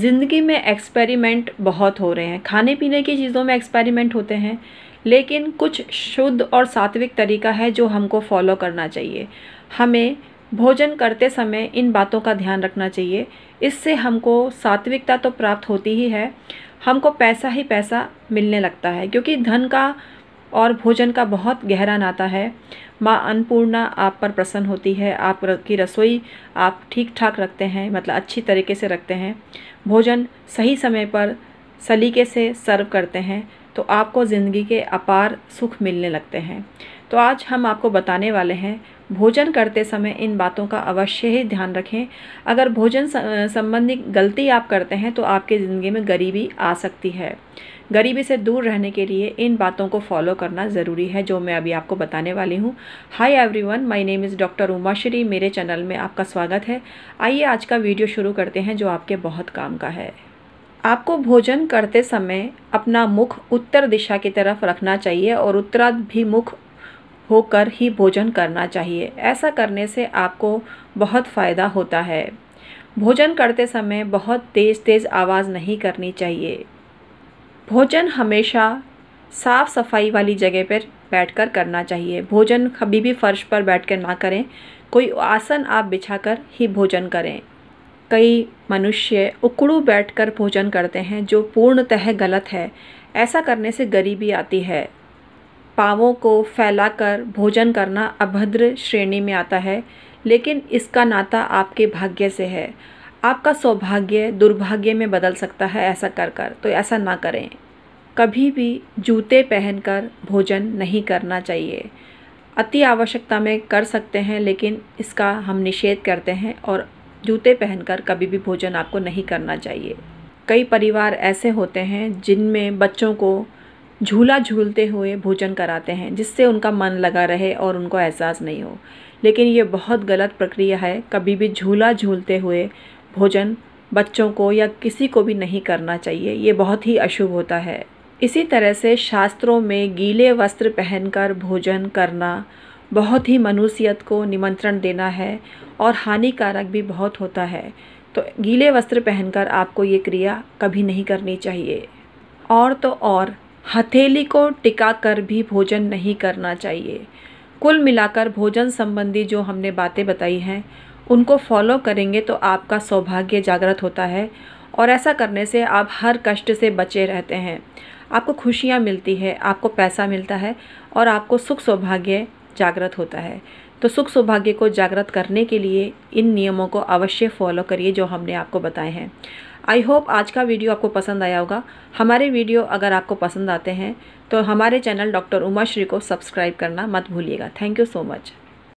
ज़िंदगी में एक्सपेरिमेंट बहुत हो रहे हैं खाने पीने की चीज़ों में एक्सपेरिमेंट होते हैं लेकिन कुछ शुद्ध और सात्विक तरीका है जो हमको फॉलो करना चाहिए हमें भोजन करते समय इन बातों का ध्यान रखना चाहिए इससे हमको सात्विकता तो प्राप्त होती ही है हमको पैसा ही पैसा मिलने लगता है क्योंकि धन का और भोजन का बहुत गहरा नाता है माँ अन्नपूर्णा आप पर प्रसन्न होती है आप की रसोई आप ठीक ठाक रखते हैं मतलब अच्छी तरीके से रखते हैं भोजन सही समय पर सलीके से सर्व करते हैं तो आपको ज़िंदगी के अपार सुख मिलने लगते हैं तो आज हम आपको बताने वाले हैं भोजन करते समय इन बातों का अवश्य ही ध्यान रखें अगर भोजन संबंधी गलती आप करते हैं तो आपकी ज़िंदगी में गरीबी आ सकती है गरीबी से दूर रहने के लिए इन बातों को फॉलो करना ज़रूरी है जो मैं अभी आपको बताने वाली हूँ hi everyone my name is doctor Umashree मेरे चैनल में आपका स्वागत है आइए आज का वीडियो शुरू करते हैं जो आपके बहुत काम का है आपको भोजन करते समय अपना मुख उत्तर दिशा की तरफ रखना चाहिए और उत्तराभिमुख होकर ही भोजन करना चाहिए ऐसा करने से आपको बहुत फ़ायदा होता है भोजन करते समय बहुत तेज़ तेज़ आवाज़ नहीं करनी चाहिए भोजन हमेशा साफ़ सफाई वाली जगह पर बैठकर करना चाहिए भोजन कभी भी फ़र्श पर बैठकर ना करें कोई आसन आप बिछाकर ही भोजन करें कई मनुष्य उकड़ू बैठकर भोजन करते हैं जो पूर्णतः गलत है ऐसा करने से गरीबी आती है पावों को फैलाकर भोजन करना अभद्र श्रेणी में आता है लेकिन इसका नाता आपके भाग्य से है आपका सौभाग्य दुर्भाग्य में बदल सकता है ऐसा कर कर तो ऐसा ना करें कभी भी जूते पहनकर भोजन नहीं करना चाहिए अति आवश्यकता में कर सकते हैं लेकिन इसका हम निषेध करते हैं और जूते पहनकर कभी भी भोजन आपको नहीं करना चाहिए कई परिवार ऐसे होते हैं जिनमें बच्चों को झूला झूलते हुए भोजन कराते हैं जिससे उनका मन लगा रहे और उनको एहसास नहीं हो लेकिन ये बहुत गलत प्रक्रिया है कभी भी झूला झूलते हुए भोजन बच्चों को या किसी को भी नहीं करना चाहिए ये बहुत ही अशुभ होता है इसी तरह से शास्त्रों में गीले वस्त्र पहनकर भोजन करना बहुत ही मनुष्यत को निमंत्रण देना है और हानिकारक भी बहुत होता है तो गीले वस्त्र पहनकर आपको ये क्रिया कभी नहीं करनी चाहिए और तो और हथेली को टिका कर भी भोजन नहीं करना चाहिए कुल मिलाकर भोजन संबंधी जो हमने बातें बताई हैं उनको फॉलो करेंगे तो आपका सौभाग्य जागृत होता है और ऐसा करने से आप हर कष्ट से बचे रहते हैं आपको खुशियाँ मिलती है आपको पैसा मिलता है और आपको सुख सौभाग्य जागृत होता है तो सुख सौभाग्य को जागृत करने के लिए इन नियमों को अवश्य फॉलो करिए जो हमने आपको बताए हैं आई होप आज का वीडियो आपको पसंद आया होगा हमारे वीडियो अगर आपको पसंद आते हैं तो हमारे चैनल डॉक्टर उमाश्री को सब्सक्राइब करना मत भूलिएगा थैंक यू सो मच